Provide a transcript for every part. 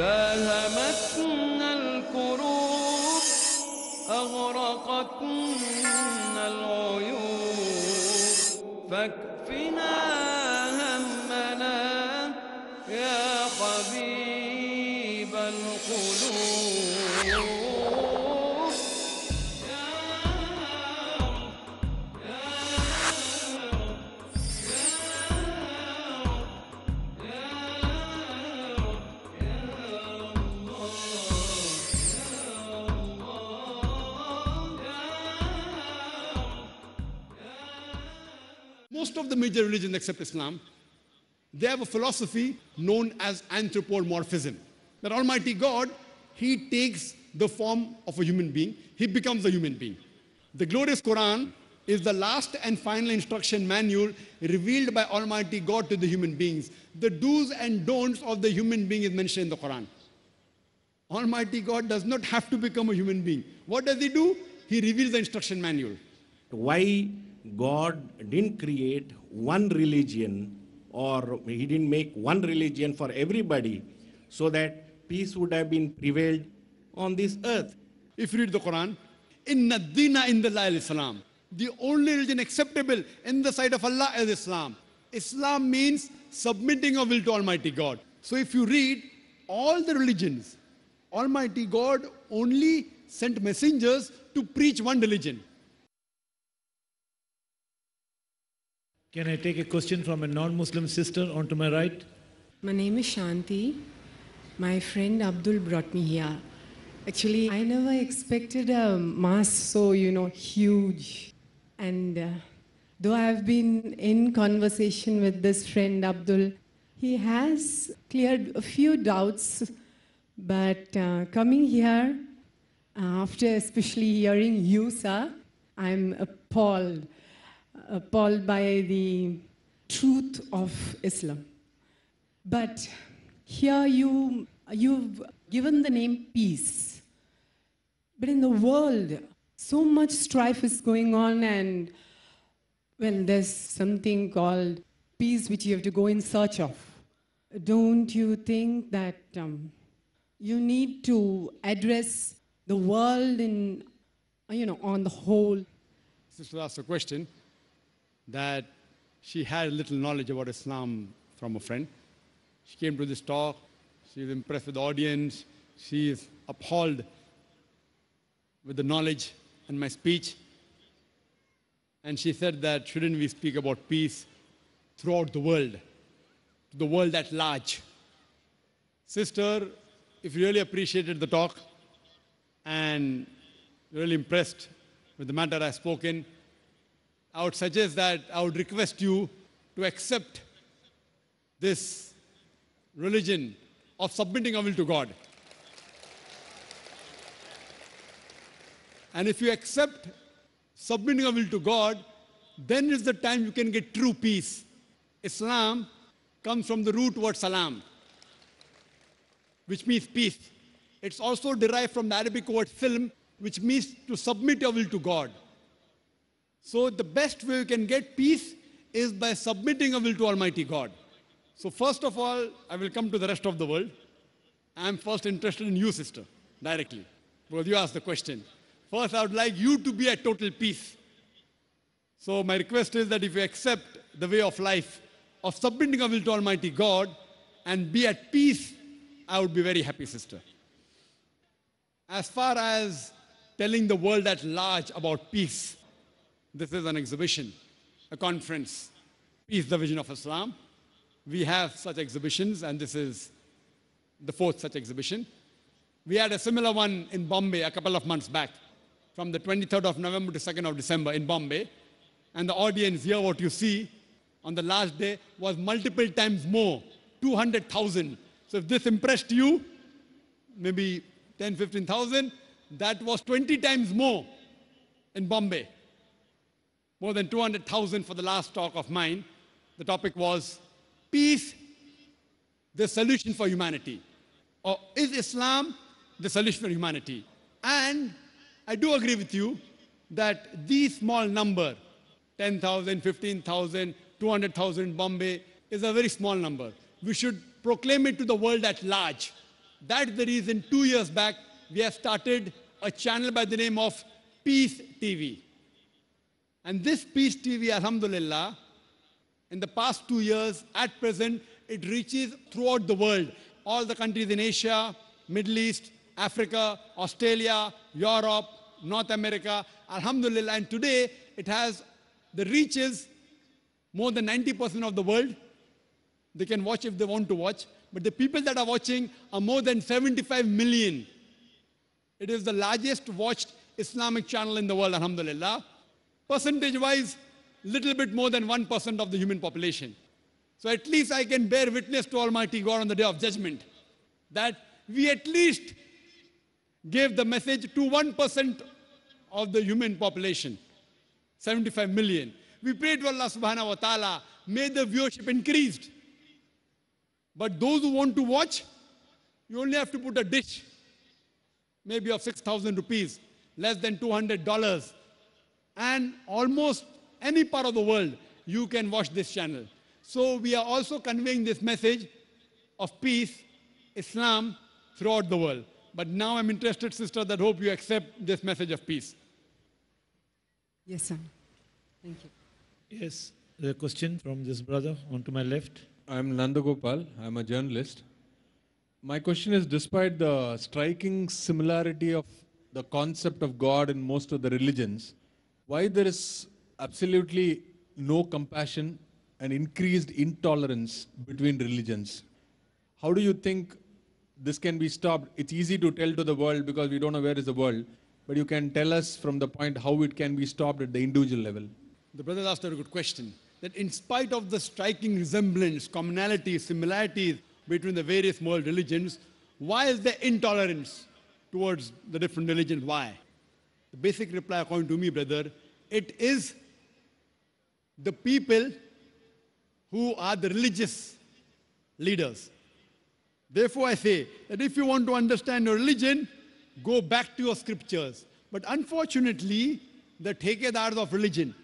فالهمتنا الكروب أغرقتنا العيوب فاكفنا همنا يا of the major religions except Islam, they have a philosophy known as anthropomorphism. That Almighty God, He takes the form of a human being, He becomes a human being. The glorious Quran is the last and final instruction manual revealed by Almighty God to the human beings. The do's and don'ts of the human being is mentioned in the Quran. Almighty God does not have to become a human being. What does He do? He reveals the instruction manual. Why God didn't create one religion or he didn't make one religion for everybody so that peace would have been prevailed on this earth. If you read the Quran, in Nadina in the Islam, the only religion acceptable in the sight of Allah is Islam. Islam means submitting your will to Almighty God. So if you read all the religions, Almighty God only sent messengers to preach one religion. Can I take a question from a non-Muslim sister on to my right? My name is Shanti. My friend Abdul brought me here. Actually, I never expected a mass so, you know, huge. And uh, though I've been in conversation with this friend Abdul, he has cleared a few doubts. But uh, coming here, uh, after especially hearing you, sir, I'm appalled appalled uh, by the truth of Islam. But here you, you've given the name peace. But in the world, so much strife is going on, and well, there's something called peace which you have to go in search of. Don't you think that um, you need to address the world in, you know, on the whole? Since asked a question, that she had little knowledge about Islam from a friend. She came to this talk. She is impressed with the audience. She is appalled with the knowledge and my speech. And she said that shouldn't we speak about peace throughout the world, the world at large? Sister, if you really appreciated the talk and really impressed with the matter I spoke in, I would suggest that I would request you to accept this religion of submitting our will to God. And if you accept submitting our will to God, then is the time you can get true peace. Islam comes from the root word salam, which means peace. It's also derived from the Arabic word film, which means to submit your will to God. So the best way you can get peace is by submitting a will to Almighty God. So first of all, I will come to the rest of the world. I'm first interested in you, sister, directly, because you asked the question. First, I would like you to be at total peace. So my request is that if you accept the way of life of submitting a will to Almighty God and be at peace, I would be very happy, sister. As far as telling the world at large about peace, this is an exhibition, a conference. Peace, the vision of Islam. We have such exhibitions, and this is the fourth such exhibition. We had a similar one in Bombay a couple of months back, from the 23rd of November to 2nd of December in Bombay. And the audience here, what you see on the last day, was multiple times more 200,000. So if this impressed you, maybe 10, 15,000, that was 20 times more in Bombay more than 200,000 for the last talk of mine. The topic was peace, the solution for humanity. Or is Islam the solution for humanity? And I do agree with you that this small number, 10,000, 15,000, 200,000 in Bombay, is a very small number. We should proclaim it to the world at large. That's the reason two years back we have started a channel by the name of Peace TV. And this Peace TV, Alhamdulillah, in the past two years, at present, it reaches throughout the world. All the countries in Asia, Middle East, Africa, Australia, Europe, North America, Alhamdulillah. And today, it has the reaches more than 90% of the world. They can watch if they want to watch. But the people that are watching are more than 75 million. It is the largest watched Islamic channel in the world, Alhamdulillah percentage-wise, little bit more than 1% of the human population. So at least I can bear witness to Almighty God on the day of judgment that we at least gave the message to 1% of the human population, 75 million. We prayed to Allah subhanahu wa ta'ala, may the viewership increased. But those who want to watch, you only have to put a dish, maybe of 6,000 rupees, less than $200 and almost any part of the world, you can watch this channel. So we are also conveying this message of peace, Islam, throughout the world. But now I'm interested, sister, that hope you accept this message of peace. Yes, sir. Thank you. Yes, the question from this brother on to my left. I'm Nandagopal. I'm a journalist. My question is, despite the striking similarity of the concept of God in most of the religions, why there is absolutely no compassion and increased intolerance between religions. How do you think this can be stopped? It's easy to tell to the world because we don't know where is the world, but you can tell us from the point how it can be stopped at the individual level. The brother asked a good question that in spite of the striking resemblance, commonality, similarities between the various world religions, why is there intolerance towards the different religions? Why? The basic reply, according to me, brother, it is the people who are the religious leaders. Therefore, I say that if you want to understand your religion, go back to your scriptures. But unfortunately, the thekedars of religion,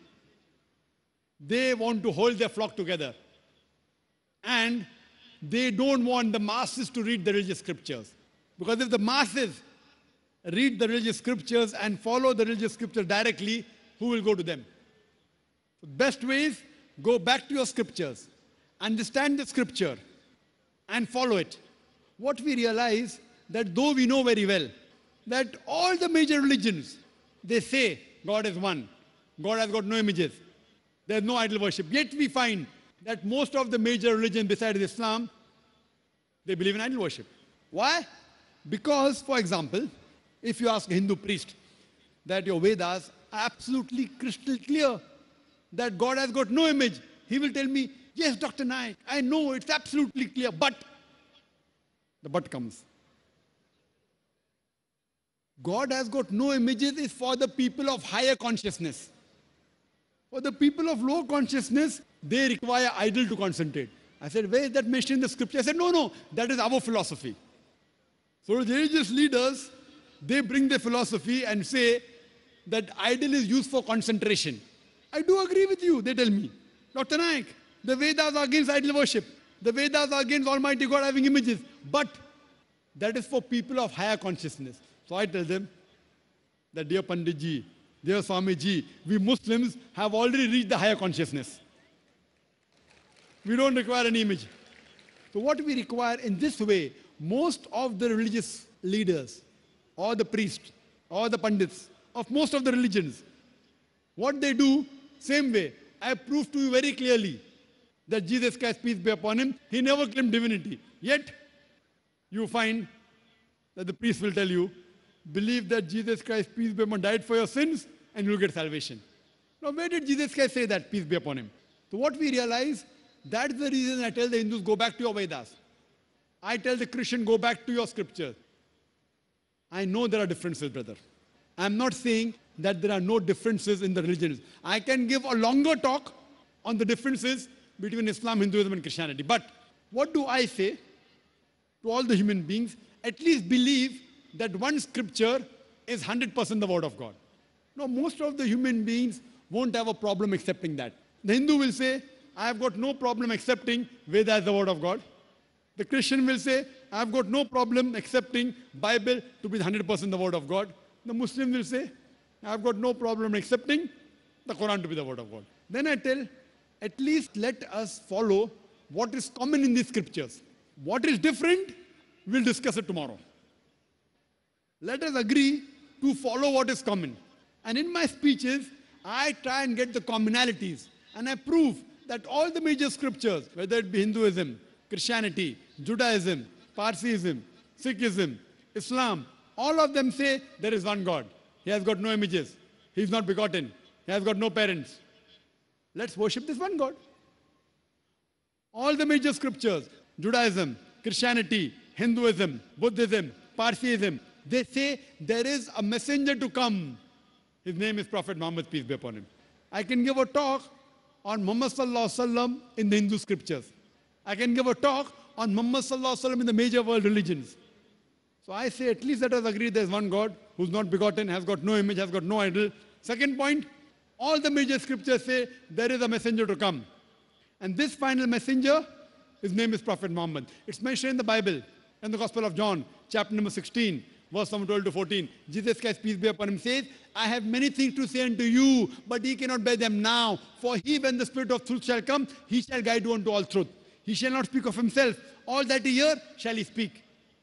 they want to hold their flock together. And they don't want the masses to read the religious scriptures. Because if the masses read the religious scriptures and follow the religious scripture directly, who will go to them? best way is go back to your scriptures, understand the scripture, and follow it. What we realize that though we know very well that all the major religions, they say God is one, God has got no images, there's no idol worship. Yet we find that most of the major religion besides Islam, they believe in idol worship. Why? Because, for example, if you ask a Hindu priest that your Vedas are absolutely crystal clear, that God has got no image, he will tell me, yes, Dr. Naik, I know it's absolutely clear, but the but comes. God has got no images is for the people of higher consciousness. For the people of low consciousness, they require idol to concentrate. I said, where is that mentioned in the scripture? I said, no, no, that is our philosophy. So religious leaders they bring their philosophy and say that idol is used for concentration. I do agree with you, they tell me. Dr. Naik, the Vedas are against idol worship. The Vedas are against Almighty God having images. But that is for people of higher consciousness. So I tell them that, dear Panditji, dear Swamiji, we Muslims have already reached the higher consciousness. We don't require an image. So what we require in this way, most of the religious leaders or the priest or the pandits of most of the religions. What they do, same way. I proved to you very clearly that Jesus Christ, peace be upon him, he never claimed divinity. Yet, you find that the priest will tell you, believe that Jesus Christ, peace be upon him, died for your sins and you'll get salvation. Now, where did Jesus Christ say that, peace be upon him? So, what we realize, that's the reason I tell the Hindus, go back to your Vedas. I tell the Christian, go back to your scriptures. I know there are differences, brother. I'm not saying that there are no differences in the religions. I can give a longer talk on the differences between Islam, Hinduism, and Christianity. But what do I say to all the human beings? At least believe that one scripture is 100% the word of God. Now, most of the human beings won't have a problem accepting that. The Hindu will say, I have got no problem accepting Veda as the word of God. The Christian will say, I've got no problem accepting Bible to be 100% the word of God. The Muslim will say, I've got no problem accepting the Quran to be the word of God. Then I tell, at least let us follow what is common in these scriptures. What is different, we'll discuss it tomorrow. Let us agree to follow what is common. And in my speeches, I try and get the commonalities and I prove that all the major scriptures, whether it be Hinduism, Christianity, Judaism, Parsiism, Sikhism, Islam, all of them say there is one God. He has got no images. He is not begotten. He has got no parents. Let's worship this one God. All the major scriptures, Judaism, Christianity, Hinduism, Buddhism, Parsiism, they say there is a messenger to come. His name is Prophet Muhammad, peace be upon him. I can give a talk on Muhammad Sallallahu Alaihi Wasallam in the Hindu scriptures. I can give a talk on Muhammad in the major world religions. So I say at least let us agree there's one God who's not begotten, has got no image, has got no idol. Second point, all the major scriptures say there is a messenger to come. And this final messenger, his name is Prophet Muhammad. It's mentioned in the Bible, in the Gospel of John, chapter number 16, verse 12 to 14. Jesus Christ, peace be upon him, says, I have many things to say unto you, but He cannot bear them now. For he, when the Spirit of truth shall come, he shall guide you unto all truth. He shall not speak of himself. All that he hear shall he speak.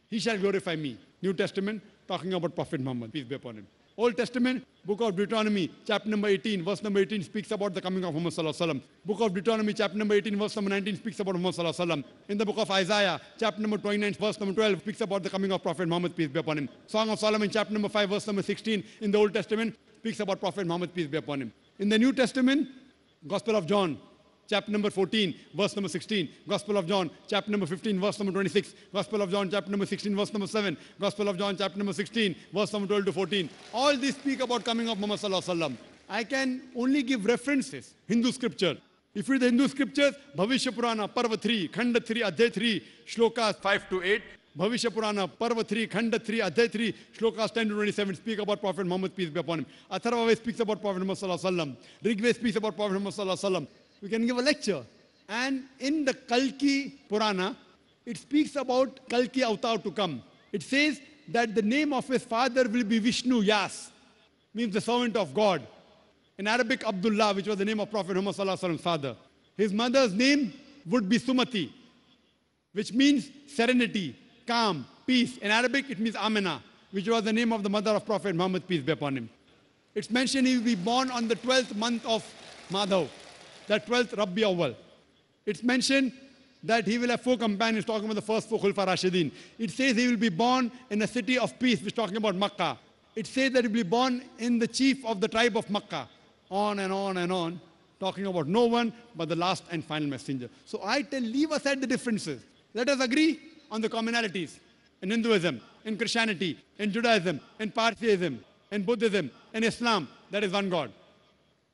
He shall glorify me. New Testament talking about Prophet Muhammad, peace be upon him. Old Testament, book of Deuteronomy, chapter number 18, verse number 18 speaks about the coming of Muhammad Book of Deuteronomy, chapter number 18, verse number 19 speaks about Muhammad In the book of Isaiah, chapter number 29, verse number 12 speaks about the coming of Prophet Muhammad, peace be upon him. Song of Solomon, chapter number 5, verse number 16 in the Old Testament speaks about Prophet Muhammad, peace be upon him. In the New Testament, Gospel of John, chapter number 14, verse number 16. Gospel of John, chapter number 15, verse number 26. Gospel of John, chapter number 16, verse number 7. Gospel of John, chapter number 16, verse number 12 to 14. All these speak about coming of Muhammad Sallallahu Alaihi Wasallam. I can only give references, Hindu scripture. If you read the Hindu scriptures, Bhavishya Purana, Parva 3, Khanda 3, Adhyay 3, Shlokas 5 to 8. Bhavishya Purana, Parva 3, Khanda 3, Adhyay 3, Shlokas 10 to 27 speak about Prophet Muhammad, peace be upon him. Atharva speaks about Prophet Muhammad Sallallahu Alaihi Wasallam. Rigved speaks about Prophet Muhammad Sallallahu Alaihi Wasallam. we can give a lecture. And in the Kalki Purana, it speaks about Kalki Avatar to come. It says that the name of his father will be Vishnu Yas, means the servant of God. In Arabic, Abdullah, which was the name of Prophet Muhammad's father. His mother's name would be Sumati, which means serenity, calm, peace. In Arabic, it means Amina, which was the name of the mother of Prophet Muhammad, peace be upon him. It's mentioned he will be born on the 12th month of Madhav the 12th Rabbi Awal. It's mentioned that he will have four companions, talking about the first four Khulfa Rashidin. It says he will be born in a city of peace, which is talking about Makkah. It says that he will be born in the chief of the tribe of Makkah. On and on and on, talking about no one but the last and final messenger. So I tell, leave aside the differences. Let us agree on the commonalities in Hinduism, in Christianity, in Judaism, in Parsiism, in Buddhism, in Islam. That is one God.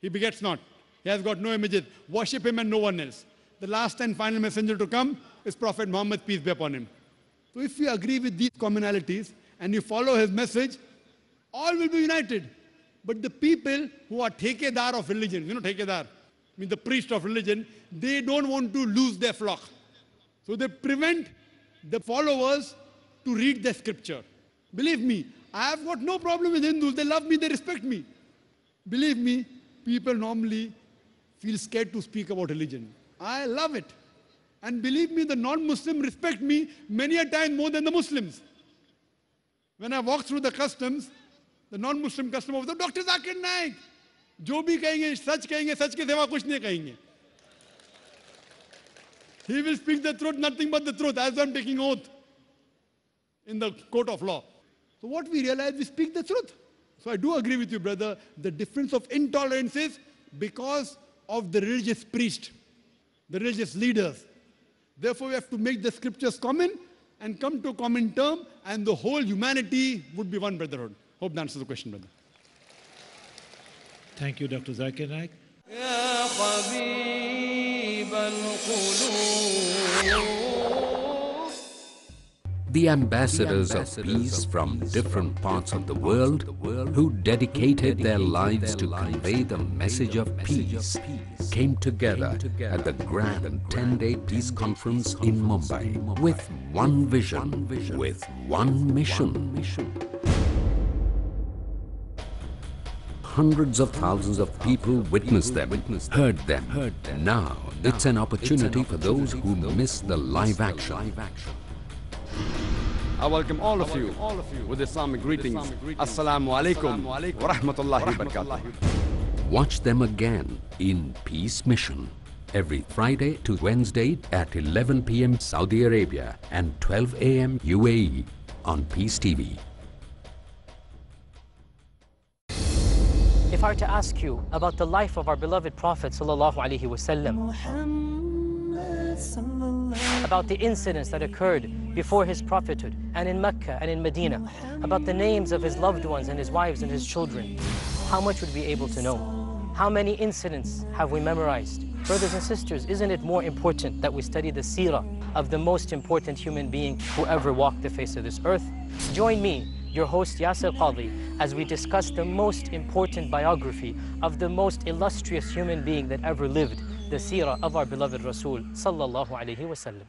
He begets not. He has got no images. Worship him and no one else. The last and final messenger to come is Prophet Muhammad, peace be upon him. So if you agree with these commonalities and you follow his message, all will be united. But the people who are tekedar of religion, you know tekedar, I mean the priest of religion, they don't want to lose their flock. So they prevent the followers to read the scripture. Believe me, I have got no problem with Hindus. They love me, they respect me. Believe me, people normally feel scared to speak about religion. I love it. And believe me, the non-Muslim respect me many a time more than the Muslims. When I walk through the customs, the non-Muslim custom of the Dr. Zakir Naik, जो भी कहेंगे sach कहेंगे sach ke सिवा kuch नहीं He will speak the truth, nothing but the truth, as I'm taking oath in the court of law. So what we realize, we speak the truth. So I do agree with you, brother. The difference of intolerance is because of the religious priest, the religious leaders. Therefore, we have to make the scriptures common and come to a common term, and the whole humanity would be one brotherhood. Hope that answers the question, brother. Thank you, Dr. Zakir Naik the ambassadors, of peace from different parts of the world who dedicated their lives to convey the message of peace came together at the grand 10-day peace conference in Mumbai with one vision, with one mission. Hundreds of thousands of people witnessed them, heard them. Now, it's an opportunity for those who missed the live action. I welcome all of you with Islamic greetings. Assalamu alaikum wa rahmatullahi wa barakatuh. Watch them again in Peace Mission every Friday to Wednesday at 11 p.m. Saudi Arabia and 12 a.m. UAE on Peace TV. If I were to ask you about the life of our beloved Prophet sallallahu alaihi wasallam about the incidents that occurred before his prophethood and in Mecca and in Medina, about the names of his loved ones and his wives and his children, how much would we be able to know? How many incidents have we memorized? Brothers and sisters, isn't it more important that we study the seerah of the most important human being who ever walked the face of this earth? Join me, your host Yasser Qadi, as we discuss the most important biography of the most illustrious human being that ever lived, the seerah of our beloved Rasul sallallahu alaihi wasallam.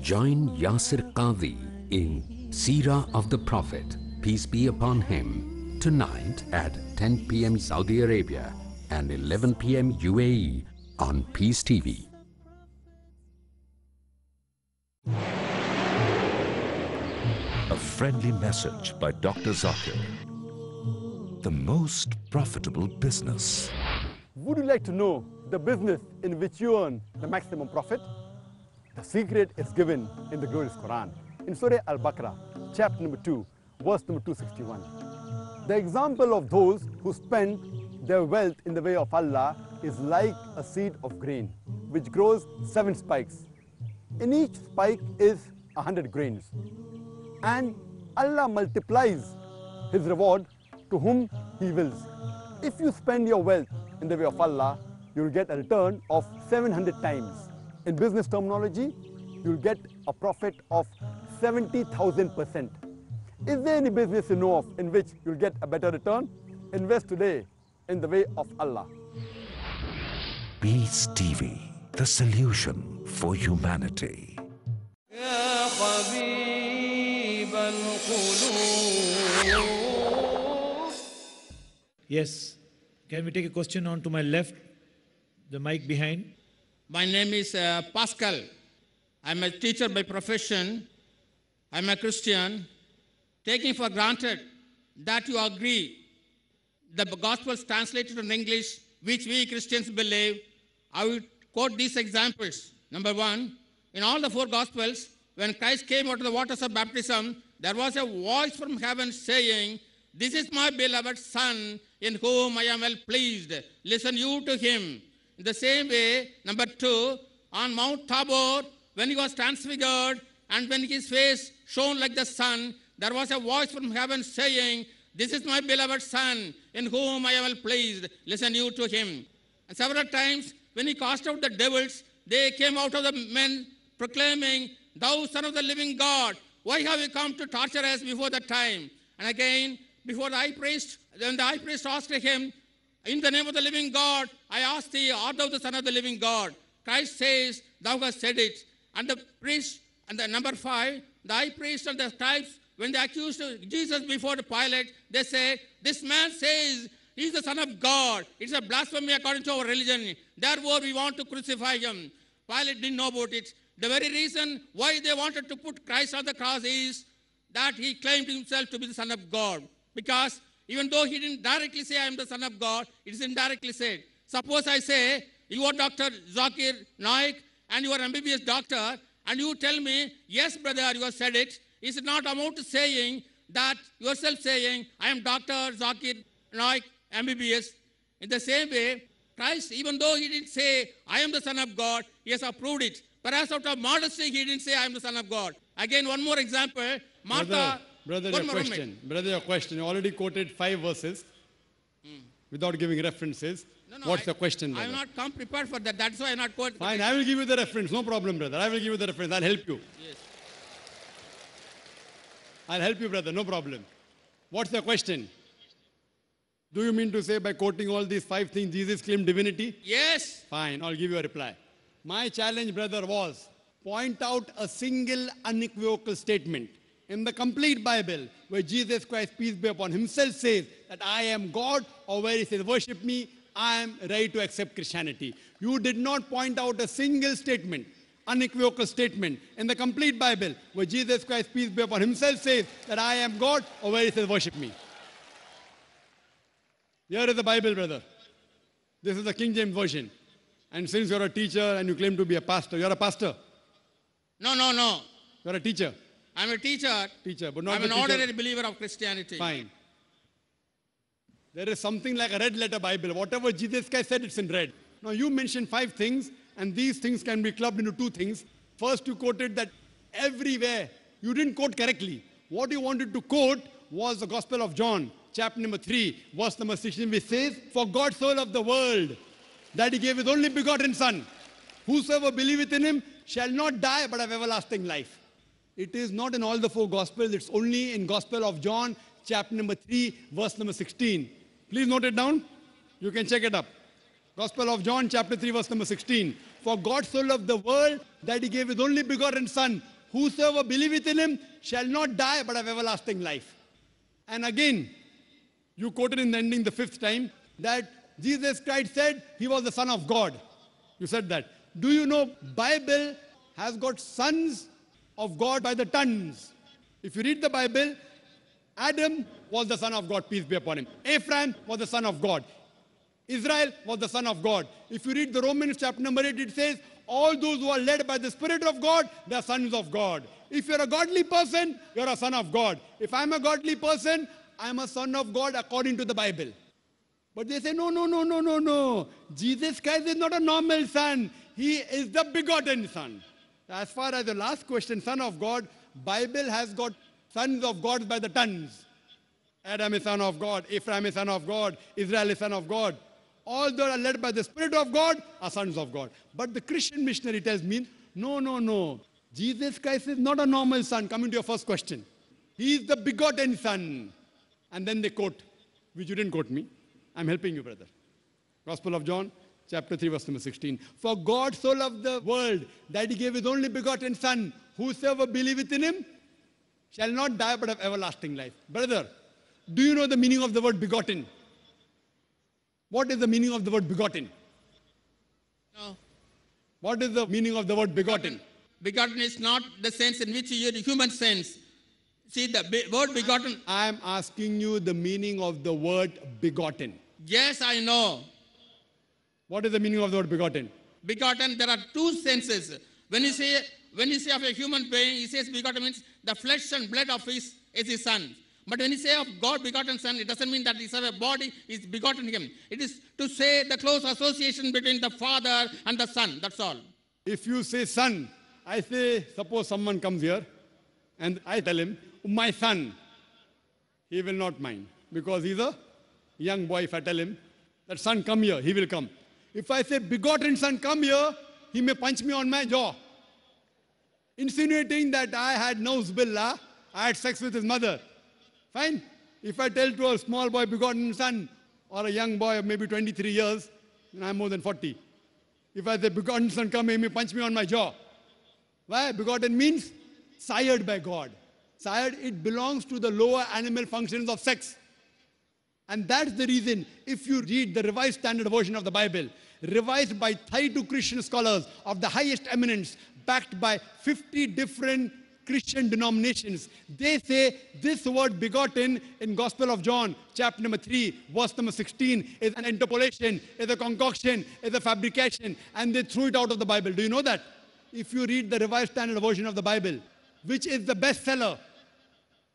Join Yasir Qadhi in Seerah of the Prophet, peace be upon him, tonight at 10 p.m. Saudi Arabia and 11 p.m. UAE on Peace TV. A friendly message by Dr. Zakir. The most profitable business. Would you like to know the business in which you earn the maximum profit? The secret is given in the glorious Quran, in Surah Al-Baqarah, chapter number 2, verse number 261. The example of those who spend their wealth in the way of Allah is like a seed of grain, which grows seven spikes. In each spike is a hundred grains. And Allah multiplies his reward to whom he wills. If you spend your wealth in the way of Allah, you'll get a return of 700 times. In business terminology, you'll get a profit of 70,000%. Is there any business you know of in which you'll get a better return? Invest today in the way of Allah. Peace TV, the solution for humanity. Yes, can we take a question on to my left? The mic behind. My name is uh, Pascal. I'm a teacher by profession. I'm a Christian. Taking for granted that you agree the gospel is translated in English, which we Christians believe, I will quote these examples. Number one, in all the four gospels, when Christ came out of the waters of baptism, there was a voice from heaven saying, This is my beloved Son in whom I am well pleased. Listen you to him. In the same way, number two, on Mount Tabor, when he was transfigured and when his face shone like the sun, there was a voice from heaven saying, This is my beloved son, in whom I am well pleased. Listen you to him. And several times, when he cast out the devils, they came out of the men proclaiming, Thou son of the living God, why have you come to torture us before the time? And again, before the high priest. Then the high priest asked him, In the name of the living God, I ask thee, art thou the son of the living God? Christ says, Thou hast said it. And the priest, and the number five, the high priest and the scribes, when they accused Jesus before the Pilate, they say, This man says he's the son of God. It's a blasphemy according to our religion. Therefore, we want to crucify him. Pilate didn't know about it. The very reason why they wanted to put Christ on the cross is that he claimed himself to be the son of God. Because even though he didn't directly say, I am the Son of God, it is indirectly said. Suppose I say, you are Dr. Zakir Naik and you are MBBS doctor, and you tell me, yes, brother, you have said it. Is it not amount to saying that yourself saying, I am Dr. Zakir Naik, MBBS? In the same way, Christ, even though he didn't say, I am the Son of God, he has approved it. Perhaps out of modesty, he didn't say, I am the Son of God. Again, one more example. Martha. Brother. Brother, your question. Brother, your question. You already quoted five verses hmm. without giving references. No, no, What's I, question, I have not come prepared for that. That's why I not quote. Fine, I will give you the reference. No problem, brother. I will give you the reference. I'll help you. Yes. I'll help you, brother. No problem. What's the question? Do you mean to say by quoting all these five things, Jesus claimed divinity? Yes. Fine, I'll give you a reply. My challenge, brother, was point out a single unequivocal statement in the complete Bible, where Jesus Christ, peace be upon himself, says that I am God, or where he says, worship me, I am ready to accept Christianity. You did not point out a single statement, unequivocal statement in the complete Bible, where Jesus Christ, peace be upon himself, says that I am God, or where he says, worship me. Here is the Bible, brother. This is the King James Version. And since you're a teacher and you claim to be a pastor, you're a pastor. No, no, no. You're a teacher. I'm a teacher. Teacher, but not I'm an teacher. ordinary believer of Christianity. Fine. There is something like a red letter Bible. Whatever Jesus Christ said, it's in red. Now you mentioned five things, and these things can be clubbed into two things. First, you quoted that everywhere. You didn't quote correctly. What you wanted to quote was the Gospel of John, chapter number 3, verse number 16, which says, For God so loved the world that he gave his only begotten Son. Whosoever believeth in him shall not die but have everlasting life. It is not in all the four Gospels. It's only in Gospel of John, chapter number 3, verse number 16. Please note it down. You can check it up. Gospel of John, chapter 3, verse number 16. For God so loved the world that he gave his only begotten Son. Whosoever believeth in him shall not die but have everlasting life. And again, you quoted in the ending the fifth time that Jesus Christ said he was the Son of God. You said that. Do you know Bible has got sons of God by the tons. If you read the Bible, Adam was the son of God, peace be upon him. Ephraim was the son of God. Israel was the son of God. If you read the Romans chapter number 8, it says, All those who are led by the Spirit of God, they are sons of God. If you're a godly person, you're a son of God. If I'm a godly person, I'm a son of God according to the Bible. But they say, No, no, no, no, no, no. Jesus Christ is not a normal son, he is the begotten son. As far as the last question, son of God, Bible has got sons of God by the tons. Adam is son of God, Ephraim is son of God, Israel is son of God. All those are led by the Spirit of God are sons of God. But the Christian missionary tells me, no, no, no. Jesus Christ is not a normal son. Coming to your first question. He is the begotten son. And then they quote, which you didn't quote me. I'm helping you, brother. Gospel of John chapter 3, verse number 16. For God so loved the world that he gave his only begotten Son. Whosoever believeth in him shall not die but have everlasting life. Brother, do you know the meaning of the word begotten? What is the meaning of the word begotten? No. What is the meaning of the word begotten? Begotten is not the sense in which you human sense. See, the be- word begotten. I am asking you the meaning of the word begotten. Yes, I know. What is the meaning of the word begotten? Begotten, there are two senses. When you say when you say of a human being, he says begotten means the flesh and blood of his is his son. But when you say of God begotten son, it doesn't mean that his a body is begotten him. It is to say the close association between the father and the son. That's all. If you say son, I say suppose someone comes here and I tell him, my son, he will not mind because he's a young boy. If I tell him that son come here, he will come. If I say, begotten son, come here, he may punch me on my jaw. Insinuating that I had no nausbillah, I had sex with his mother. Fine. If I tell to a small boy, begotten son, or a young boy of maybe 23 years, then I'm more than 40. If I say, begotten son, come here, he may punch me on my jaw. Why? Begotten means sired by God. Sired, it belongs to the lower animal functions of sex. And that's the reason if you read the Revised Standard Version of the Bible, revised by 32 Christian scholars of the highest eminence, backed by 50 different Christian denominations. They say this word begotten in Gospel of John, chapter number 3, verse number 16, is an interpolation, is a concoction, is a fabrication, and they threw it out of the Bible. Do you know that? If you read the Revised Standard Version of the Bible, which is the bestseller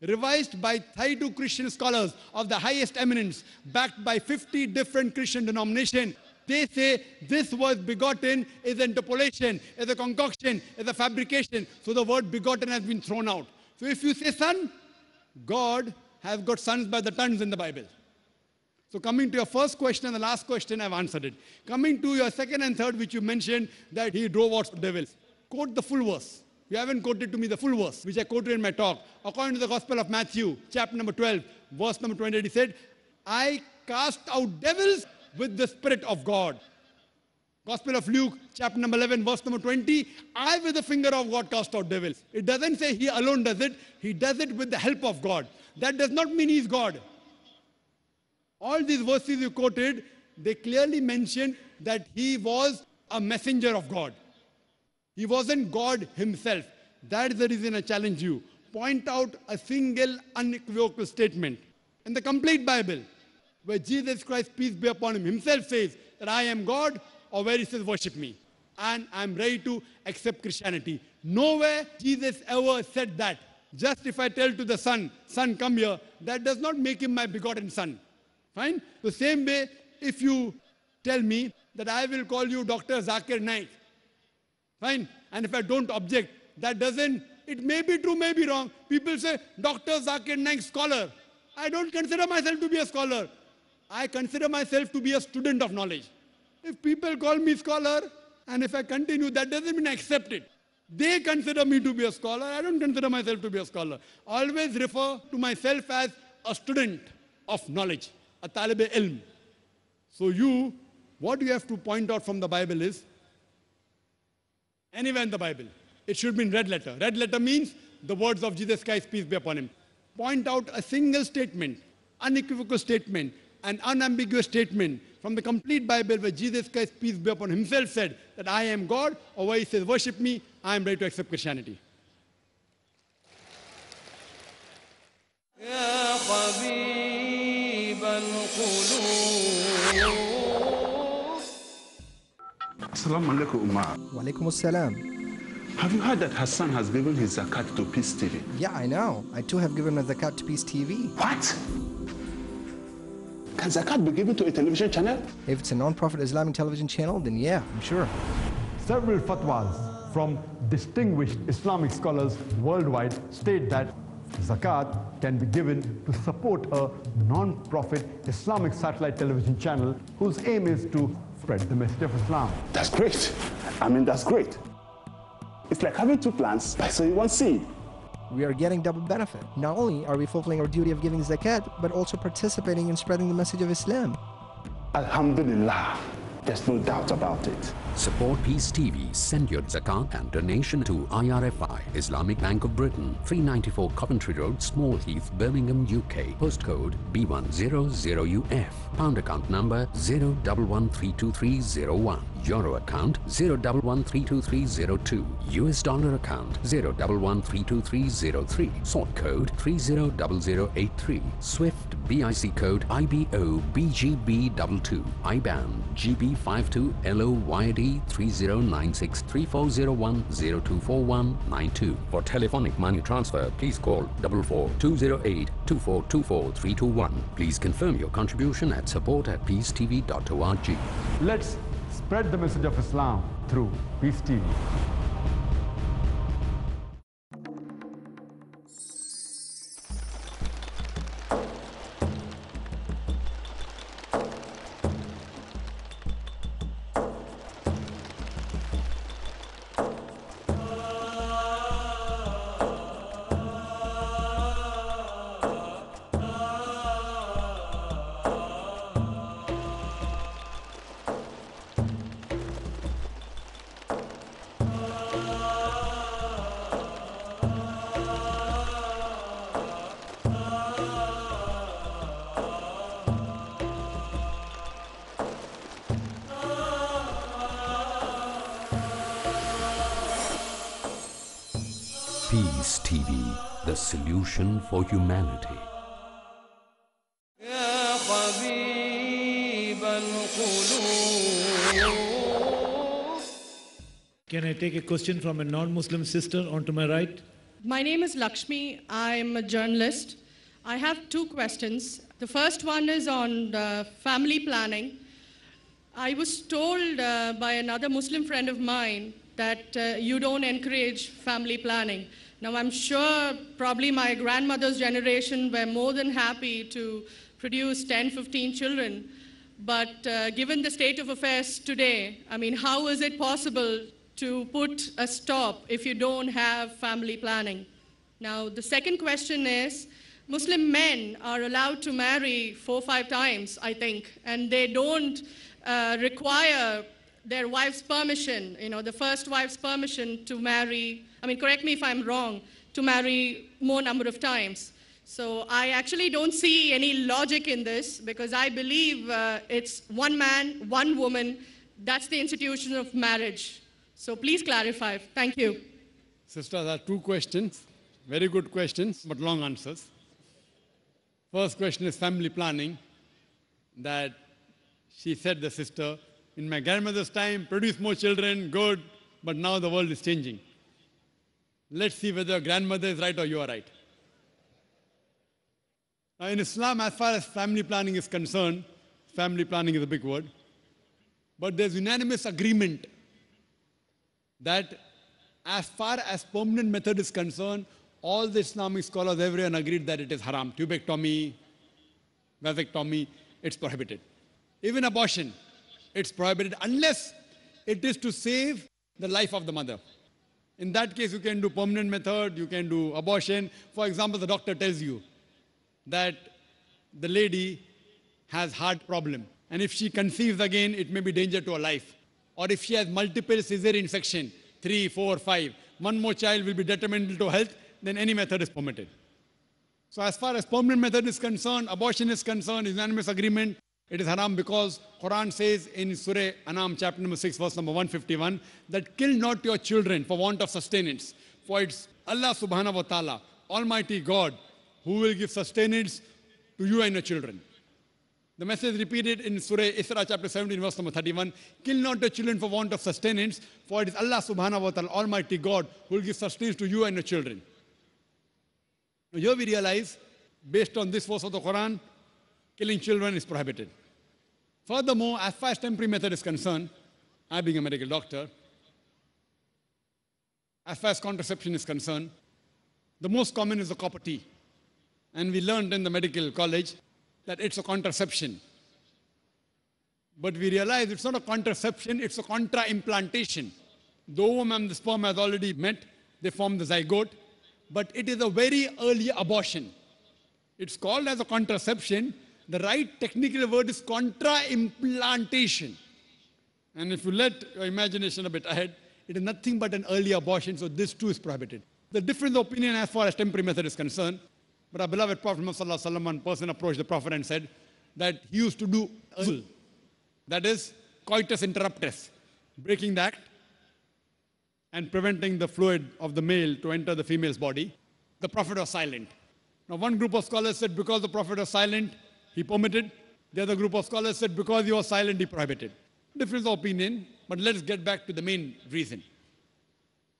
revised by Thaidu Christian scholars of the highest eminence, backed by 50 different Christian denominations. They say this word begotten is an interpolation, is a concoction, is a fabrication. So the word begotten has been thrown out. So if you say son, God has got sons by the tons in the Bible. So coming to your first question and the last question, I've answered it. Coming to your second and third, which you mentioned that he drove out devils. Quote the full verse. You haven't quoted to me the full verse, which I quoted in my talk. According to the Gospel of Matthew, chapter number 12, verse number 28, he said, I cast out devils with the Spirit of God. Gospel of Luke, chapter number 11, verse number 20, I with the finger of God cast out devils. It doesn't say he alone does it, he does it with the help of God. That does not mean he's God. All these verses you quoted, they clearly mention that he was a messenger of God. He wasn't God himself. That is the reason I challenge you. Point out a single unequivocal statement in the complete Bible where Jesus Christ, peace be upon him, himself says that I am God or where he says worship me. And I'm ready to accept Christianity. Nowhere Jesus ever said that. Just if I tell to the son, son, come here, that does not make him my begotten son. Fine? The same way, if you tell me that I will call you Dr. Zakir Naik, Fine. And if I don't object, that doesn't, it may be true, may be wrong. People say, Dr. Zakir Naik, scholar. I don't consider myself to be a scholar. I consider myself to be a student of knowledge. If people call me scholar, and if I continue, that doesn't mean I accept it. They consider me to be a scholar. I don't consider myself to be a scholar. Always refer to myself as a student of knowledge, a talib ilm. So you, what you have to point out from the Bible is anywhere in the Bible. It should be in red letter. Red letter means the words of Jesus Christ, peace be upon him. Point out a single statement, unequivocal statement, an unambiguous statement from the complete Bible where Jesus Christ, peace be upon himself, said that I am God, or where he says, worship me, I am ready to accept Christianity. يا حبيب القلوب Assalamu alaikum, Umar. Wa alaikum assalam. Have you heard that Hassan has given his zakat to Peace TV? Yeah, I know. I too have given a zakat to Peace TV. What? Can zakat be given to a television channel? If it's a non-profit Islamic television channel, then yeah, I'm sure. Several fatwas from distinguished Islamic scholars worldwide state that Zakat can be given to support a non-profit Islamic satellite television channel whose aim is to spread the message of Islam. That's great. I mean, that's great. It's like having two plants by sowing one seed. We are getting double benefit. Not only are we fulfilling our duty of giving zakat, but also participating in spreading the message of Islam. Alhamdulillah, there's no doubt about it. Support Peace TV. Send your zakat and donation to IRFI, Islamic Bank of Britain, 394 Coventry Road, Small Heath, Birmingham, UK. Postcode B100UF. Pound account number 01132301. Euro account 01132302. US dollar account 01132303. Sort code 300083. Swift BIC code IBO BGB22. IBAN GB52LOYD 02309634010241992. For telephonic money transfer, please call double four two zero eight two four two four three two one. Please confirm your contribution at support at peacetv.org. Let's spread the message of Islam through Peace TV. for humanity. Can I take a question from a non-Muslim sister on to my right? My name is Lakshmi. I'm a journalist. I have two questions. The first one is on uh, family planning. I was told uh, by another Muslim friend of mine that uh, you don't encourage family planning. Now, I'm sure probably my grandmother's generation were more than happy to produce 10, 15 children. But uh, given the state of affairs today, I mean, how is it possible to put a stop if you don't have family planning? Now, the second question is Muslim men are allowed to marry four, five times, I think, and they don't uh, require their wife's permission, you know, the first wife's permission to marry, I mean, correct me if I'm wrong, to marry more number of times. So I actually don't see any logic in this because I believe uh, it's one man, one woman. That's the institution of marriage. So please clarify. Thank you. Sister, there are two questions. Very good questions, but long answers. First question is family planning. That she said, the sister, in my grandmother's time, produce more children, good, but now the world is changing. Let's see whether grandmother is right or you are right. Now, in Islam, as far as family planning is concerned, family planning is a big word, but there's unanimous agreement that as far as permanent method is concerned, all the Islamic scholars, everyone agreed that it is haram. Tubectomy, vasectomy, it's prohibited. Even abortion, it's prohibited unless it is to save the life of the mother. In that case, you can do permanent method, you can do abortion. For example, the doctor tells you that the lady has heart problem. And if she conceives again, it may be danger to her life. Or if she has multiple cesarean section, three, four, five, one more child will be detrimental to health, then any method is permitted. So as far as permanent method is concerned, abortion is concerned, unanimous agreement, it is haram because Quran says in Surah Anam chapter number 6 verse number 151 that kill not your children for want of sustenance. For it's Allah subhanahu wa ta'ala, Almighty God, who will give sustenance to you and your children. The message repeated in Surah Isra chapter 17 verse number 31, kill not your children for want of sustenance, for it is Allah subhanahu wa ta'ala, Almighty God, who will give sustenance to you and your children. Now here we realize, based on this verse of the Quran, killing children is prohibited. Furthermore, as far as temporary method is concerned, I being a medical doctor, as far as contraception is concerned, the most common is the copper tea. And we learned in the medical college that it's a contraception. But we realize it's not a contraception, it's a contra implantation. The ovum and the sperm has already met, they form the zygote, but it is a very early abortion. It's called as a contraception the right technical word is contra-implantation. And if you let your imagination a bit ahead, it is nothing but an early abortion, so this too is prohibited. The difference of opinion as far as temporary method is concerned, but our beloved Prophet Muhammad one person approached the Prophet and said that he used to do that is coitus interruptus, breaking the act and preventing the fluid of the male to enter the female's body. The Prophet was silent. Now, one group of scholars said because the Prophet was silent, he permitted. The other group of scholars said because he was silent, he prohibited. Difference of opinion, but let's get back to the main reason.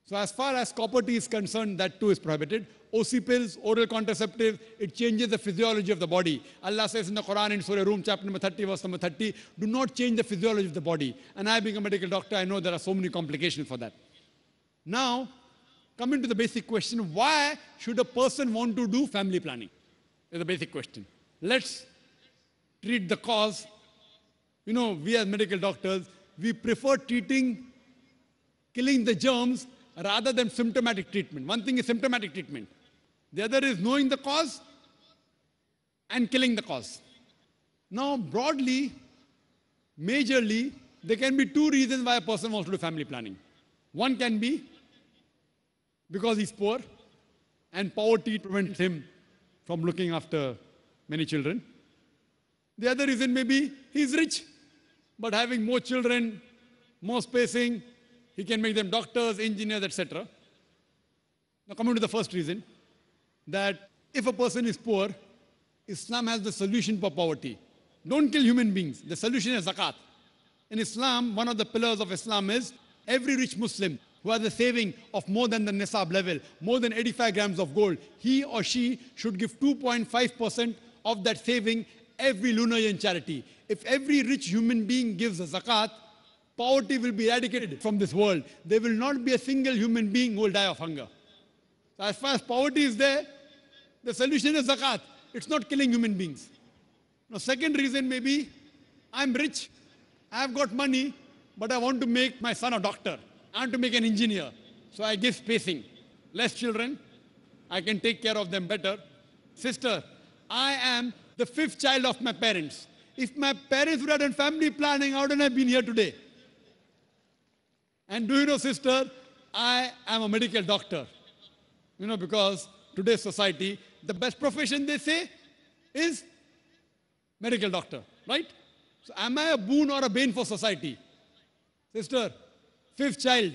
So as far as copper tea is concerned, that too is prohibited. OC pills, oral contraceptives, it changes the physiology of the body. Allah says in the Quran in Surah Room, chapter number 30, verse number 30, do not change the physiology of the body. And I being a medical doctor, I know there are so many complications for that. Now, coming to the basic question, why should a person want to do family planning? Is the basic question. Let's treat the cause. You know, we as medical doctors, we prefer treating, killing the germs rather than symptomatic treatment. One thing is symptomatic treatment. The other is knowing the cause and killing the cause. Now, broadly, majorly, there can be two reasons why a person wants to do family planning. One can be because he's poor and poverty prevents him from looking after many children. The other reason may be he's rich, but having more children, more spacing, he can make them doctors, engineers, etc. Now, coming to the first reason that if a person is poor, Islam has the solution for poverty. Don't kill human beings. The solution is zakat. In Islam, one of the pillars of Islam is every rich Muslim who has a saving of more than the nisab level, more than 85 grams of gold, he or she should give 2.5% of that saving every Lunarian charity. If every rich human being gives a zakat, poverty will be eradicated from this world. There will not be a single human being who will die of hunger. As far as poverty is there, the solution is zakat. It's not killing human beings. Now, second reason may be I'm rich, I've got money, but I want to make my son a doctor. I want to make an engineer. So I give spacing. Less children, I can take care of them better. Sister, I am the fifth child of my parents. If my parents would have done family planning, I wouldn't have been here today. And do you know, sister, I am a medical doctor. You know, because today's society, the best profession they say is medical doctor, right? So am I a boon or a bane for society? Sister, fifth child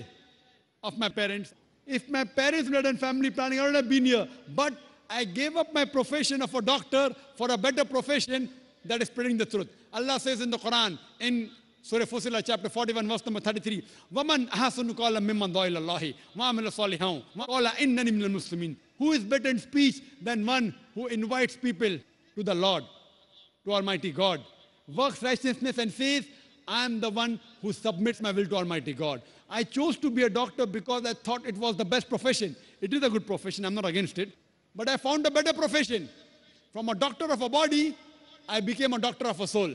of my parents. If my parents would have done family planning, I would have been here. But I gave up my profession of a doctor for a better profession that is spreading the truth. Allah says in the Quran, in Surah Fusilat chapter 41 verse number 33 وَمَنْ أَحَسَنُ قَالَ مِمَّنْ ضَعِ اللَّهِ وَعَمِلَ صَالِحًا وَقَالَ إِنَّنِي مِنَ الْمُسْلِمِينَ Who is better in speech than one who invites people to the Lord, to Almighty God, works righteousness and says, I am the one who submits my will to Almighty God. I chose to be a doctor because I thought it was the best profession. It is a good profession. I'm not against it. But I found a better profession. From a doctor of a body, I became a doctor of a soul.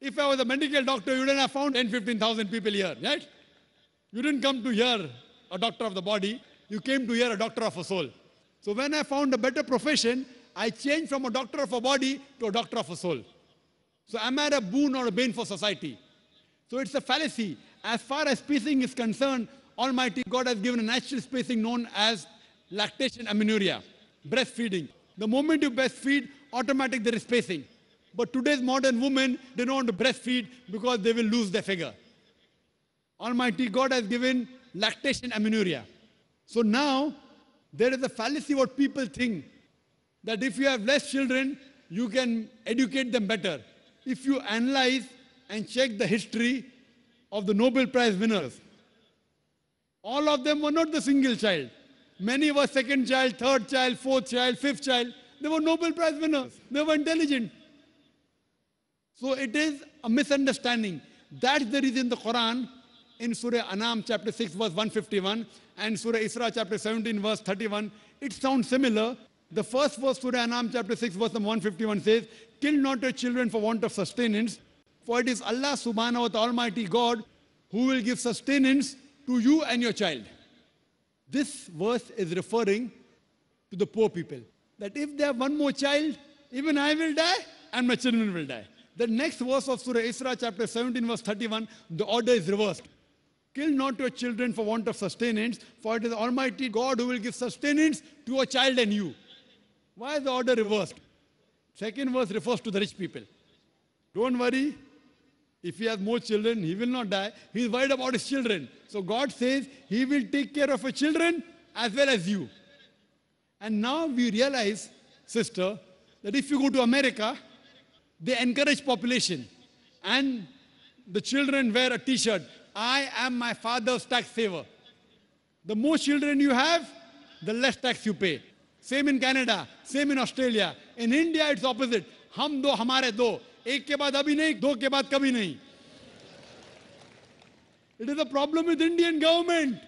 If I was a medical doctor, you wouldn't have found 10, 15,000 people here, right? You didn't come to hear a doctor of the body, you came to hear a doctor of a soul. So when I found a better profession, I changed from a doctor of a body to a doctor of a soul. So am I a boon or a bane for society? So it's a fallacy. As far as spacing is concerned, Almighty God has given a natural spacing known as lactation amenorrhea, breastfeeding. The moment you breastfeed, automatic there is spacing. But today's modern women, they don't want to breastfeed because they will lose their figure. Almighty God has given lactation amenorrhea. So now, there is a fallacy what people think that if you have less children, you can educate them better. If you analyze and check the history of the Nobel Prize winners, all of them were not the single child. Many were second child, third child, fourth child, fifth child. They were Nobel Prize winners. They were intelligent. So it is a misunderstanding. That's the reason the Quran in Surah Anam chapter 6 verse 151 and Surah Isra chapter 17 verse 31, it sounds similar. The first verse, Surah Anam chapter 6 verse 151 says, Kill not your children for want of sustenance, for it is Allah subhanahu wa ta'ala, Almighty God, who will give sustenance to you and your child. This verse is referring to the poor people. That if they have one more child, even I will die and my children will die. The next verse of Surah Isra, chapter 17, verse 31, the order is reversed. Kill not your children for want of sustenance, for it is Almighty God who will give sustenance to a child and you. Why is the order reversed? Second verse refers to the rich people. Don't worry, if he has more children, he will not die. He is worried about his children. So God says he will take care of his children as well as you. And now we realize, sister, that if you go to America, they encourage population. And the children wear a t-shirt. I am my father's tax saver. The more children you have, the less tax you pay. Same in Canada, same in Australia. In India, it's opposite. Hum do, hamare do. एक के बाद अभी नहीं दो के बाद कभी नहीं it is a problem with Indian government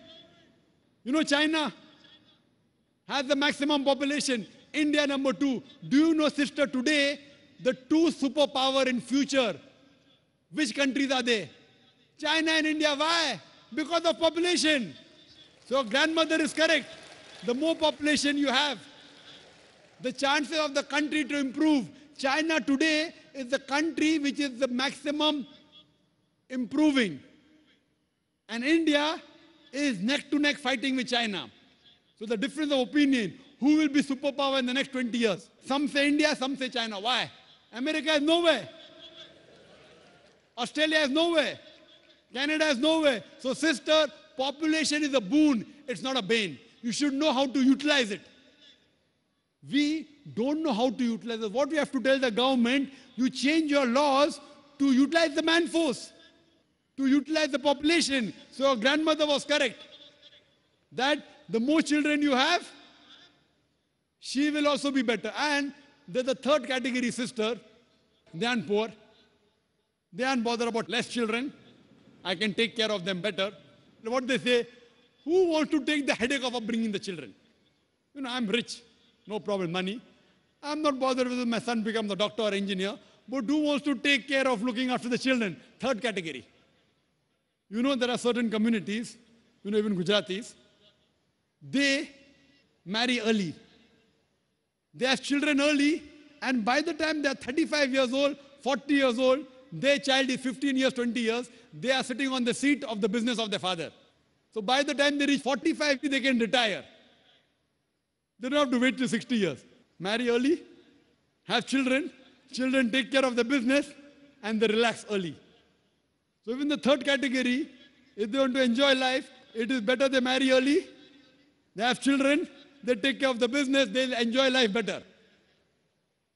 you know China has the maximum population India number two do you know sister today the two super power in future which countries are they China and India why because of population so grandmother is correct the more population you have the chances of the country to improve China today is the country which is the maximum improving. And India is neck to neck fighting with China. So the difference of opinion, who will be superpower in the next 20 years? Some say India, some say China. Why? America is nowhere. Australia is nowhere. Canada is nowhere. So sister, population is a boon. It's not a bane. You should know how to utilize it. We don't know how to utilize it. What we have to tell the government, you change your laws to utilize the man force, to utilize the population. So your grandmother was correct. That the more children you have, she will also be better. And there's the third category, sister. They aren't poor. They aren't bothered about less children. I can take care of them better. What they say, who wants to take the headache of upbringing the children? You know, I'm rich. No problem, money. I'm not bothered whether my son becomes a doctor or engineer, but who wants to take care of looking after the children? Third category. You know, there are certain communities, you know, even Gujaratis, they marry early. They have children early, and by the time they are 35 years old, 40 years old, their child is 15 years, 20 years, they are sitting on the seat of the business of their father. So by the time they reach 45, they can retire. They don't have to wait till 60 years. Marry early, have children, children take care of the business, and they relax early. So, even the third category, if they want to enjoy life, it is better they marry early, they have children, they take care of the business, they'll enjoy life better.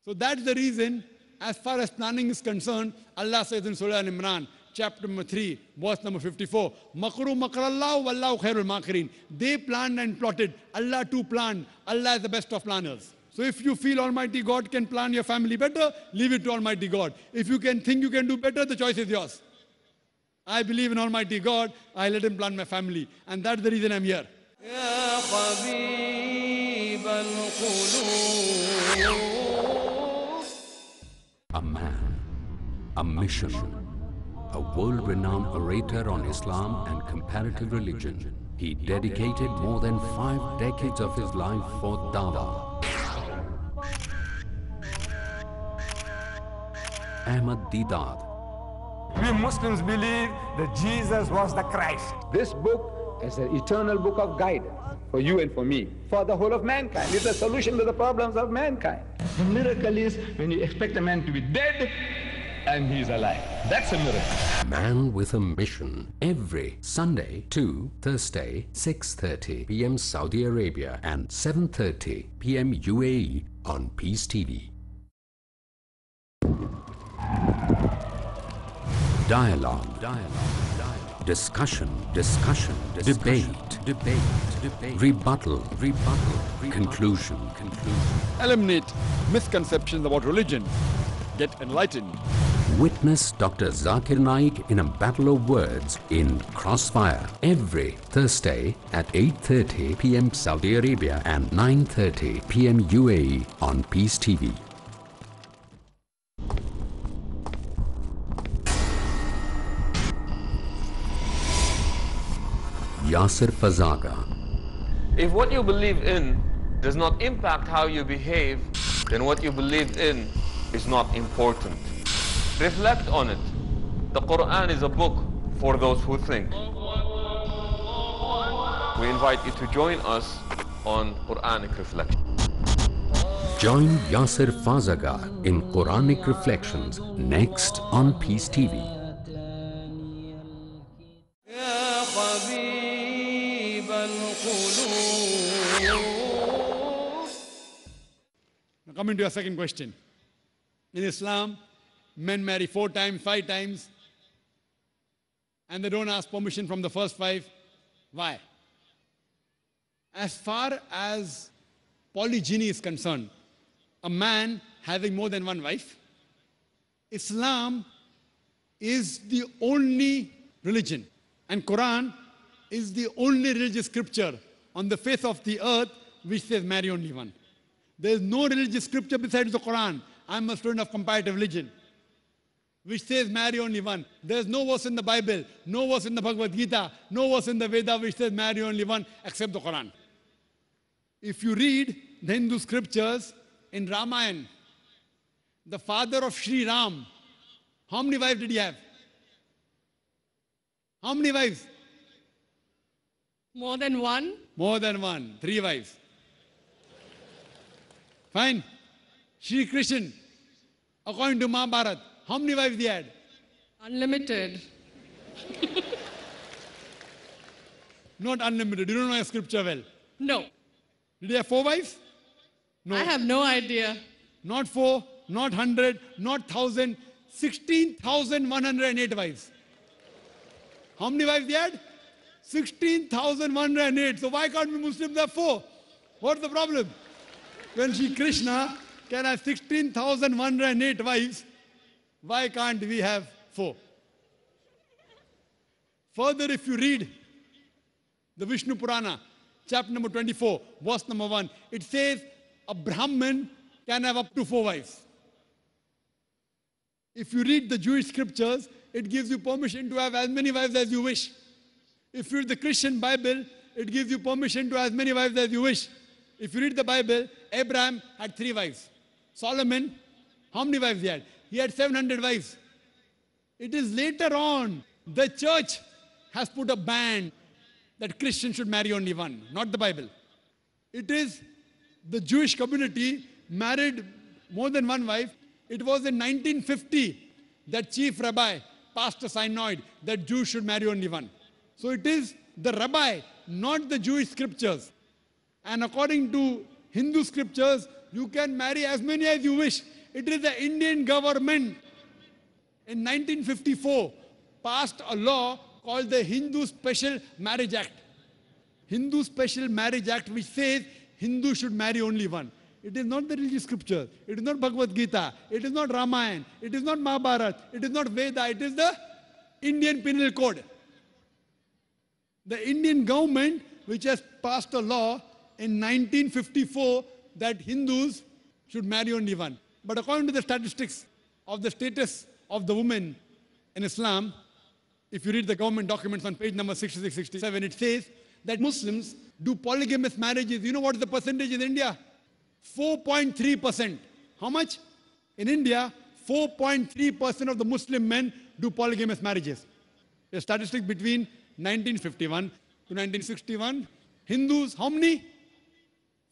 So, that's the reason, as far as planning is concerned, Allah says in Surah Al Imran, chapter number 3, verse number 54. Makru makrallahu wallahu khairul makirin. They planned and plotted. Allah too planned. Allah is the best of planners. So if you feel Almighty God can plan your family better, leave it to Almighty God. If you can think you can do better, the choice is yours. I believe in Almighty God. I let Him plan my family. And that's the reason I'm here. A man, a mission a world-renowned orator on Islam and comparative religion. He dedicated more than five decades of his life for Dawah. Ahmad Didad. We Muslims believe that Jesus was the Christ. This book is an eternal book of guidance for you and for me, for the whole of mankind. It's a solution to the problems of mankind. The miracle is when you expect a man to be dead, and he's alive. That's a miracle. Man with a Mission every Sunday to Thursday 6.30 p.m. Saudi Arabia and 7.30 p.m. UAE on Peace TV. Dialogue. Dialogue. Discussion. Discussion. Discussion. Debate. Debate. Debate. Rebuttal. Rebuttal. Rebuttal. Conclusion. Conclusion. Eliminate misconceptions about religion get enlightened. Witness Dr. Zakir Naik in a battle of words in Crossfire every Thursday at 8.30 p.m. Saudi Arabia and 9.30 p.m. UAE on Peace TV. Yasser Fazaga. If what you believe in does not impact how you behave, then what you believe in is not important. Reflect on it. The Quran is a book for those who think. We invite you to join us on Quranic Reflection. Join Yasser Fazaga in Quranic Reflections next on Peace TV. coming to your second question. In Islam, men marry four times, five times, and they don't ask permission from the first five. Why? As far as polygyny is concerned, a man having more than one wife, Islam is the only religion, and Quran is the only religious scripture on the face of the earth which says marry only one. There is no religious scripture besides the Quran I'm a student of comparative religion, which says marry only one. There's no verse in the Bible, no verse in the Bhagavad Gita, no verse in the Veda which says marry only one except the Quran. If you read the Hindu scriptures in Ramayana, the father of Sri Ram, how many wives did he have? How many wives? More than one. More than one. Three wives. Fine. Shri Krishna, according to Mahabharat, how many wives he had? Unlimited. Not unlimited. You don't know your scripture well. No. Did he have four wives? No. I have no idea. Not four, not hundred, not thousand, sixteen thousand one hundred and eight wives. How many wives he had? Sixteen thousand one hundred and eight. So why can't we Muslims have four? What's the problem? When Shri Krishna can have 16,108 wives. Why can't we have four? Further, if you read the Vishnu Purana, chapter number 24, verse number 1, it says a Brahmin can have up to four wives. If you read the Jewish scriptures, it gives you permission to have as many wives as you wish. If you read the Christian Bible, it gives you permission to as many wives as you wish. If you read the Bible, Abraham had three wives. Solomon, how many wives he had? He had 700 wives. It is later on the church has put a ban that Christians should marry only one, not the Bible. It is the Jewish community married more than one wife. It was in 1950 that chief rabbi passed a synod that Jews should marry only one. So it is the rabbi, not the Jewish scriptures. And according to Hindu scriptures, you can marry as many as you wish. It is the Indian government in 1954 passed a law called the Hindu Special Marriage Act. Hindu Special Marriage Act which says Hindu should marry only one. It is not the religious scripture. It is not Bhagavad Gita. It is not Ramayana. It is not Mahabharata. It is not Veda. It is the Indian Penal Code. The Indian government, which has passed a law in 1954, that Hindus should marry only one. But according to the statistics of the status of the women in Islam, if you read the government documents on page number 6667, it says that Muslims do polygamous marriages. You know what is the percentage in India? 4.3%. How much? In India, 4.3% of the Muslim men do polygamous marriages. The statistic between 1951 to 1961. Hindus, how many?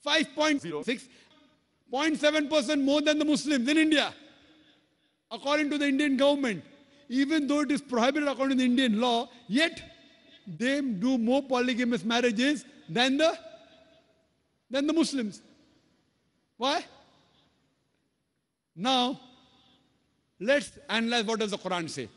5067 percent more than the Muslims in India, according to the Indian government. Even though it is prohibited according to the Indian law, yet they do more polygamous marriages than the, than the Muslims. Why? Now, let's analyze what does the Quran say.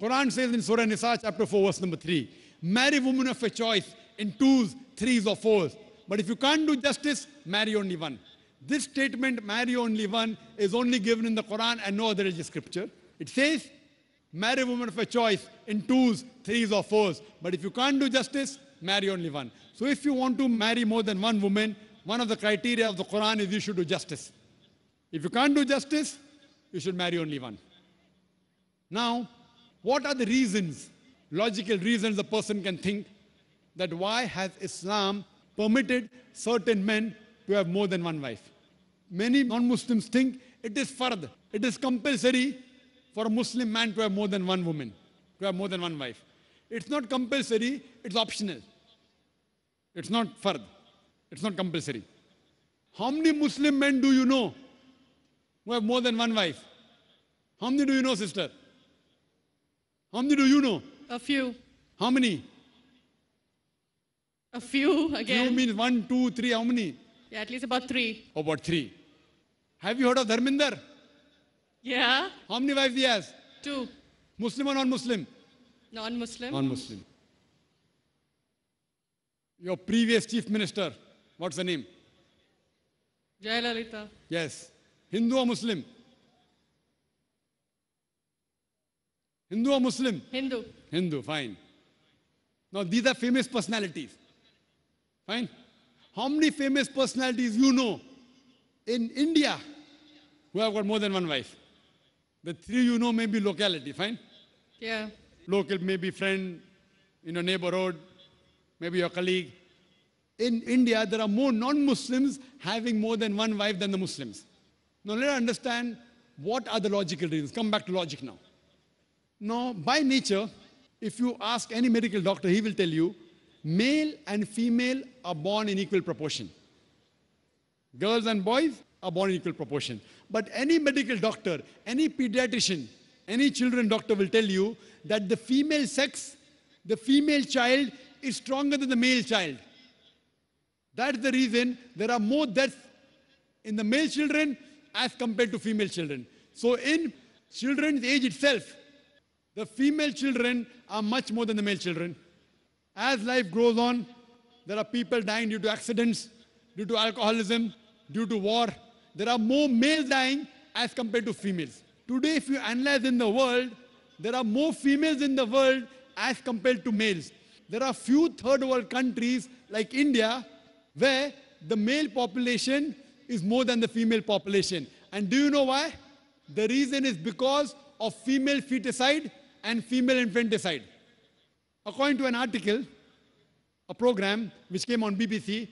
Quran says in Surah Nisa chapter 4 verse number 3, marry women of your choice in twos, threes or fours but if you can't do justice, marry only one. This statement, marry only one, is only given in the Quran and no other scripture. It says, marry a woman of your choice in twos, threes, or fours. But if you can't do justice, marry only one. So if you want to marry more than one woman, one of the criteria of the Quran is you should do justice. If you can't do justice, you should marry only one. Now, what are the reasons, logical reasons a person can think that why has Islam permitted certain men to have more than one wife. Many non-Muslims think it is fard, it is compulsory for a Muslim man to have more than one woman, to have more than one wife. It's not compulsory, it's optional. It's not fard, it's not compulsory. How many Muslim men do you know who have more than one wife? How many do you know, sister? How many do you know? A few. How many? A few again. You mean one, two, three. How many? Yeah, at least about three. Oh, about three. Have you heard of Dharminder? Yeah. How many wives he has? Two. Muslim or non-Muslim? Non-Muslim. Non-Muslim. Your previous chief minister, what's the name? Jayalalitha. Yes. Hindu or Muslim? Hindu or Muslim? Hindu. Hindu, fine. Now these are famous personalities. Fine. How many famous personalities you know in India who have got more than one wife? The three you know may be locality, fine? Yeah. Local, maybe friend in your neighborhood, maybe your colleague. In India, there are more non-Muslims having more than one wife than the Muslims. Now let us understand what are the logical reasons. Come back to logic now. Now, by nature, if you ask any medical doctor, he will tell you male and female are born in equal proportion. Girls and boys are born in equal proportion. But any medical doctor, any pediatrician, any children doctor will tell you that the female sex, the female child is stronger than the male child. That's the reason there are more deaths in the male children as compared to female children. So in children's age itself, the female children are much more than the male children. As life grows on, there are people dying due to accidents, due to alcoholism, due to war. There are more males dying as compared to females. Today, if you analyze in the world, there are more females in the world as compared to males. There are few third world countries like India where the male population is more than the female population. And do you know why? The reason is because of female feticide and female infanticide according to an article, a program which came on BBC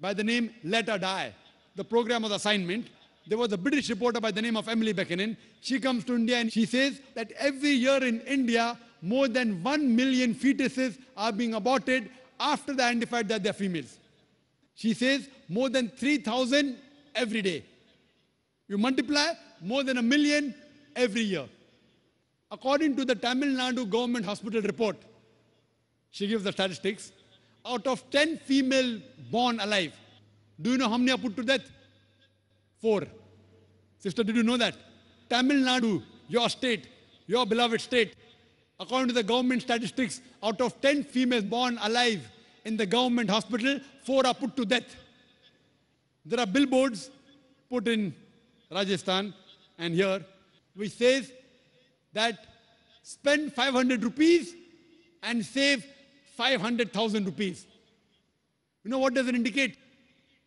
by the name Let Her Die, the program of assignment. There was a British reporter by the name of Emily Beckenin. She comes to India and she says that every year in India, more than 1 million fetuses are being aborted after they identified that they're females. She says more than 3,000 every day. You multiply more than a million every year. According to the Tamil Nadu government hospital report, she gives the statistics. Out of 10 female born alive, do you know how many are put to death? Four. Sister, did you know that? Tamil Nadu, your state, your beloved state, according to the government statistics, out of 10 females born alive in the government hospital, four are put to death. There are billboards put in Rajasthan and here, which says that spend 500 rupees and save 500,000 rupees. You know what does it indicate?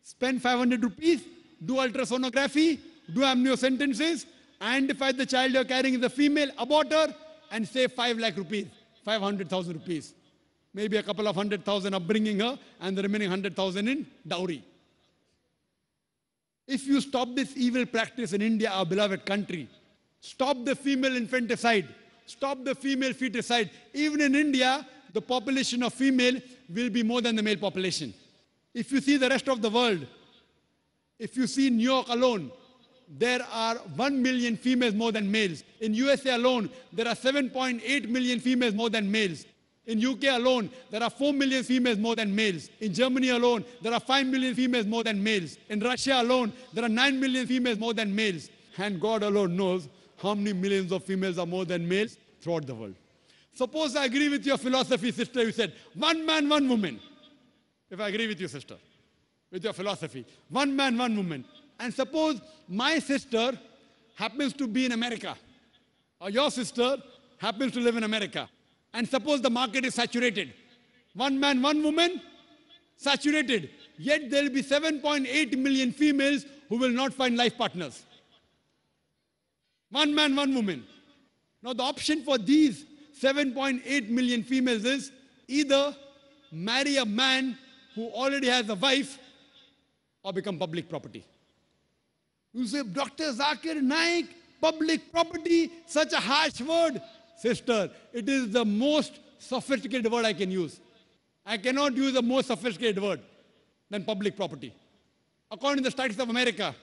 Spend 500 rupees, do ultrasonography, do amniocentesis, identify the child you're carrying is a female, abort her, and save 5 lakh rupees, 500,000 rupees. Maybe a couple of hundred thousand upbringing her and the remaining 100,000 in dowry. If you stop this evil practice in India, our beloved country, stop the female infanticide, stop the female feticide. Even in India, the population of female will be more than the male population. If you see the rest of the world, if you see New York alone, there are 1 million females more than males. In USA alone, there are 7.8 million females more than males. In UK alone, there are 4 million females more than males. In Germany alone, there are 5 million females more than males. In Russia alone, there are 9 million females more than males. And God alone knows how many millions of females are more than males throughout the world. Suppose I agree with your philosophy, sister, you said, one man, one woman. If I agree with you, sister, with your philosophy, one man, one woman. And suppose my sister happens to be in America, or your sister happens to live in America. And suppose the market is saturated. One man, one woman, saturated. Yet there will be 7.8 million females who will not find life partners. One man, one woman. Now, the option for these 7.8 million females is either marry a man who already has a wife or become public property. You say, Dr. Zakir Naik, public property, such a harsh word. Sister, it is the most sophisticated word I can use. I cannot use a more sophisticated word than public property. According to the statistics of America,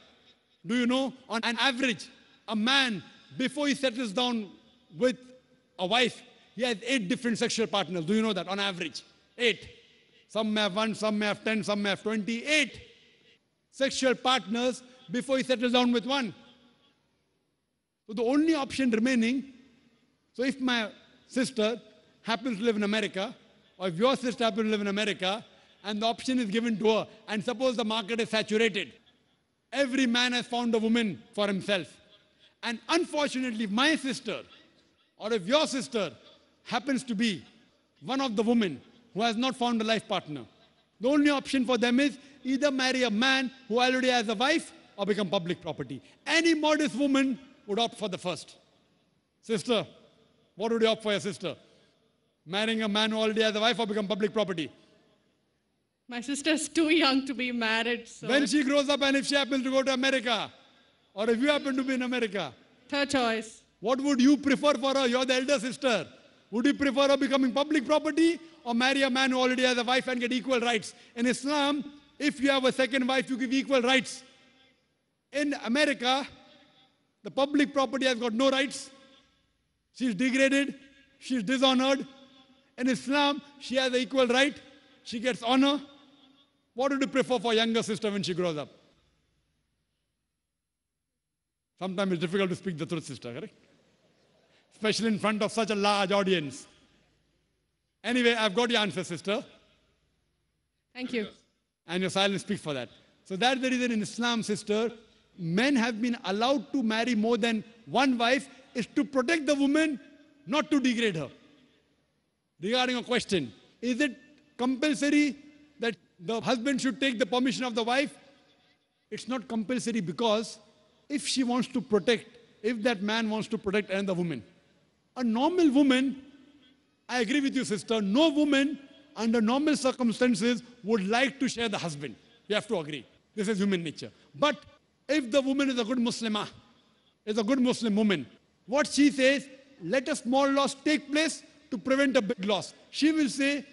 do you know, on an average, a man, before he settles down with a wife, he has eight different sexual partners. Do you know that on average? Eight. Some may have one, some may have 10, some may have 28 sexual partners before he settles down with one. So the only option remaining, so if my sister happens to live in America, or if your sister happens to live in America, and the option is given to her, and suppose the market is saturated, every man has found a woman for himself. And unfortunately, my sister or if your sister happens to be one of the women who has not found a life partner, the only option for them is either marry a man who already has a wife or become public property. Any modest woman would opt for the first. Sister, what would you opt for your sister? Marrying a man who already has a wife or become public property? My sister's too young to be married. So when she grows up and if she happens to go to America, or if you happen to be in America? Her choice. What would you prefer for her? You're the elder sister. Would you prefer her becoming public property or marry a man who already has a wife and get equal rights? In Islam, if you have a second wife, you give equal rights. In America, the public property has got no rights. She's degraded. She's dishonored. In Islam, she has equal right. She gets honor. What would you prefer for younger sister when she grows up? Sometimes it's difficult to speak the truth, sister, correct? especially in front of such a large audience. Anyway, I've got your answer, sister. Thank you. And your silence speaks for that. So that's the reason in Islam, sister, men have been allowed to marry more than one wife is to protect the woman, not to degrade her. Regarding a question, is it compulsory that the husband should take the permission of the wife? It's not compulsory because if she wants to protect, if that man wants to protect another woman, a normal woman, I agree with you, sister, no woman under normal circumstances would like to share the husband. You have to agree. This is human nature. But if the woman is a good Muslimah, is a good Muslim woman, what she says, let a small loss take place to prevent a big loss. She will say,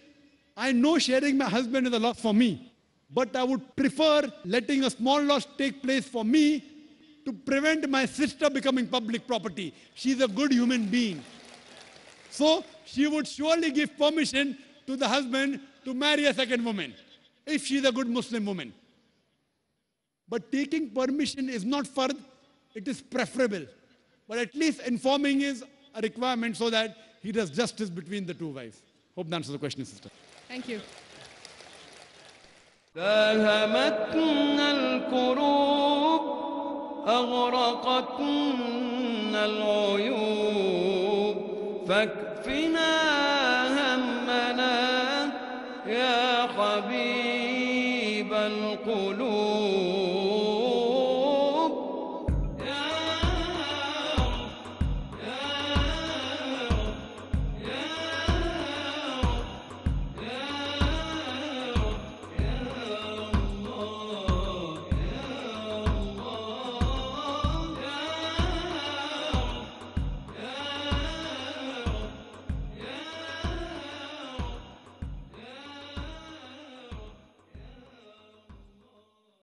I know sharing my husband is a loss for me, but I would prefer letting a small loss take place for me to prevent my sister becoming public property. She's a good human being. So she would surely give permission to the husband to marry a second woman if she's a good Muslim woman. But taking permission is not fard, it is preferable. But at least informing is a requirement so that he does justice between the two wives. Hope that answers the question, sister. Thank you. أغرقتنا العيوب فاكفنا همنا يا حبيب القلوب